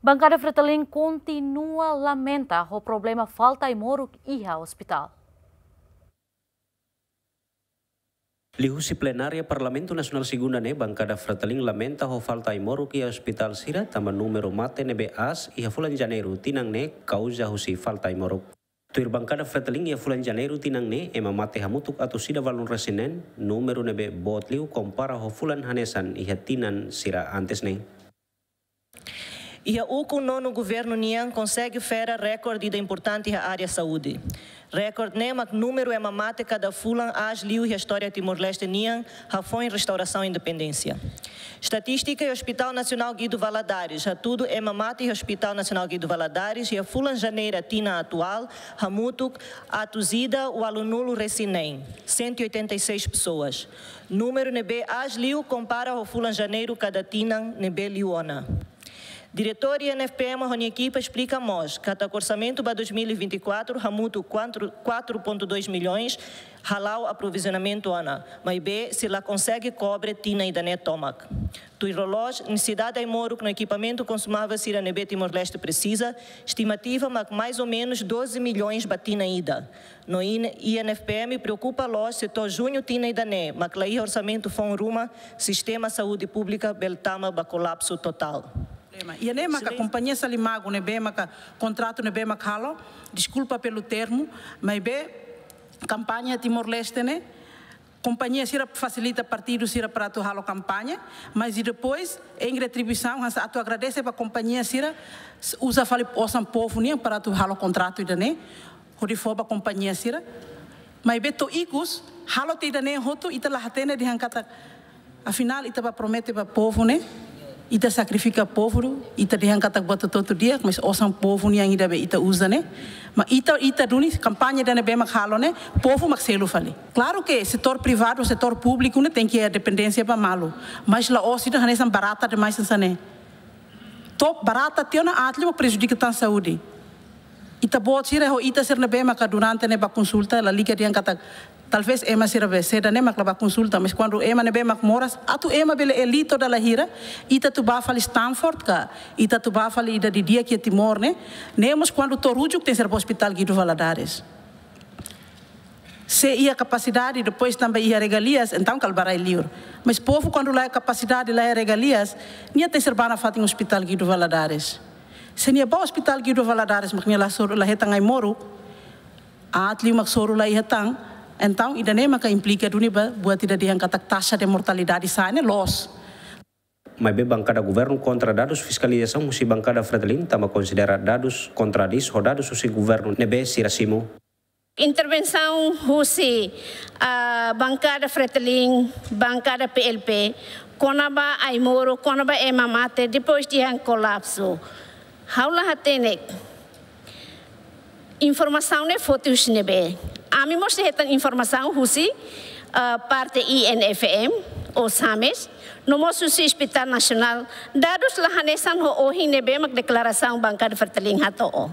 Bancada Fretelim continua lamenta o problema falta e moro e hospital. Lihusi plenária Parlamento Nacional ne bancada Fratelin lamenta ho falta moruk que hospital sira tama número mate nebe as iha a fulan janeiro tinang ne kauza husi falta moruk. Tuir bangkada Fratelin iha fulan janeiro tinang ne ema mate hamutuk atu sida valun resinen número nebe botliu kompara ho fulan hanesan iha tinan sira antes ne. E o que o nono governo Nian consegue fera recorde da importante área saúde. Recorde nema número é mamática da fulan as liu e a história Timor-Leste Nian, rafon restauração e independência. Estatística e Hospital Nacional Guido Valadares, a tudo é mamate e Hospital Nacional Guido Valadares e a fulan janeira tina atual, ramutuk, atuzida o alunulo recinem, 186 pessoas. Número nebe as liu compara o fulan janeiro cada tina nebe liuona. Diretor INFPM Rony Equipa explica a MOS, cata orçamento para 2024, Ramuto 4,2 milhões, Halal aprovisionamento ANA, Maibê, se lá consegue, cobre Tina e Dané Tomac. Tuirolós, necessidade de é Moro no equipamento consumava Sira Nebê Timor-Leste precisa, estimativa mais ou menos 12 milhões batina ida. No INFPM preocupa se setor junho Tina e Dané, Maclaí orçamento ruma sistema saúde pública Beltama, colapso total. Ia nem a companhia Salimago, né bem a contrato né bem macalo, desculpa pelo termo, mas bem, campanha Timor-Leste, né? Companhia se facilita partido se para tu halo campanha, mas e depois em retribuição, a tu agradece para a companhia se usa fale possam povo nem né? para tu halo contrato ida né? Horifoba companhia se mas beto igus halo te é né roto ita lahatene de hankata. Afinal, ita para promete para povo né? ita sacrifica povo ita dihan kata bota todo dia mas osang povo ni yang ida be ita usa né mas ita ita duni campanha da be mak né povo mak selo fale claro que setor privado setor público né tem que a dependência para malo mas lá osida hanesan barata mais sané top barata tiona atlio prejudica tan saúde ita bot sira ho ita ser na be mak durante né consulta la liga de kata Talvez Emma sira beseda nem maklaba consulta, mas quando Emma nebe a tu Emma bele elito da lahira, ita tu ba fali Stanford ka, ita tu ba fali ida di dia que Timor né, nemos quando torujuk tem ser hospital Guido Valadares. Se ia capacidade, depois também ia regalias, então calbarai livro. Mas povo quando lá é capacidade, lá é regalias, nia tem ser bana fato hospital Guido Valadares. Se nia é hospital Guido Valadares, mas nem lá soro lá retangai moro, atli mak soru lá ia tang, Então, ainda nem maka implica do nível, boa tida de angata taxa de mortalidade sana, los. Mas bem, bancada governo contra dados fiscalização, se bancada Fredlin, tama considera dados contradiz, rodados, se governo nebe siracimo. Intervenção Rusi, a bancada Freteling, bancada PLP, konaba Aimoro, konaba Emamate, depois de um colapso. Haula Hatenek, informação é fotos nebe. Ami mim mostra esta informação, Rusi, eh, parte INFM, os SAMES, no nosso Hospital Nacional, dados lahanesan ho ohin nebemak deklarasang bancária ferteling hato o.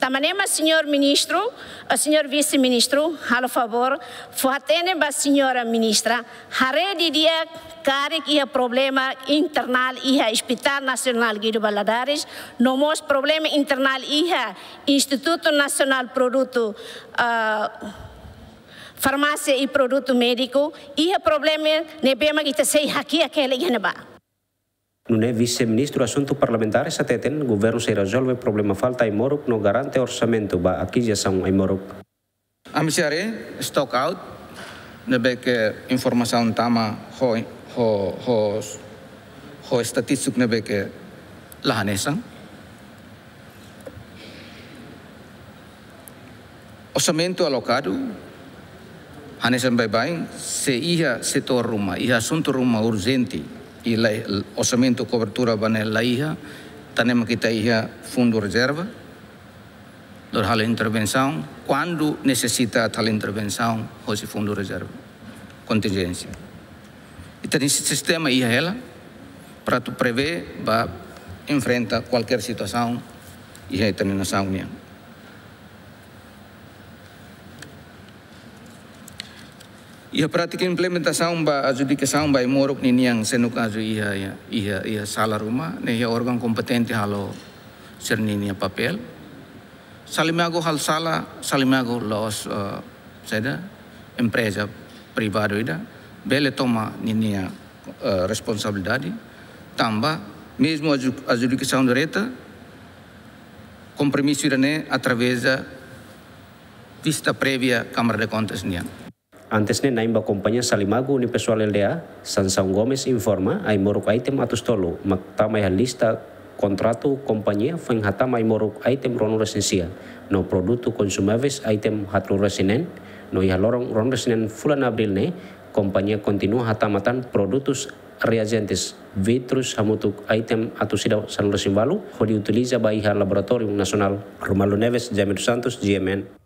Também, senhor ministro, o eh, senhor vice-ministro, a favor, fatene a senhora ministra, haredi dia que ia problema internal ia Hospital Nacional Guido Baladares, no mos problema internal ia Instituto Nacional Produto uh, farmácia e produto médico, ia problema nebema que sei aqui aquele ia Non è viceministro assunto parlamentare sa teten, governo se resolve problema falta ai moro, non garante orsamento ba akizasang ai moro. Amisiare stock out nebek informasaun tama ho ho ho ho statistik nebek lahanesang. Orsamento alocado hanesan bye-bye se iha setor rumah, ia assunto rumah urgenti. e o orçamento de cobertura banela IHA, temos que ter IHA fundo reserva, para a intervenção, quando necessita tal intervenção, esse fundo reserva, contingência. Então, esse sistema IHA, para tu prever, para enfrentar qualquer situação e determinação mesmo. Ia pratik implementação ba adjudicação ba imorok ni niang senuk aju ia ia ia ia sala ruma ne ia organ competente halo ser ni papel. Salimago hal sala salimago los uh, eh, seda empresa privado ida bele toma ni uh, eh, responsabilidade tamba mesmo adjudicação direta compromisso irane através da vista prévia Câmara de Contas niang. Antes ne naimba kompanya Salimago ni pessoal LDA, Sansão Gomes informa ai moruk item atus tolu, maktama lista kontratu kompanya feng hatama ai moruk item ronu resensia, no produto consumáveis item hatlu resinen, no ia lorong ron resinen fulan abril ne, compañía continua hatamatan produktus reagentes vitrus hamutuk item atusida san balu hodi utiliza by laboratorium nasional Romalo Neves, Jamir Santos, GMN.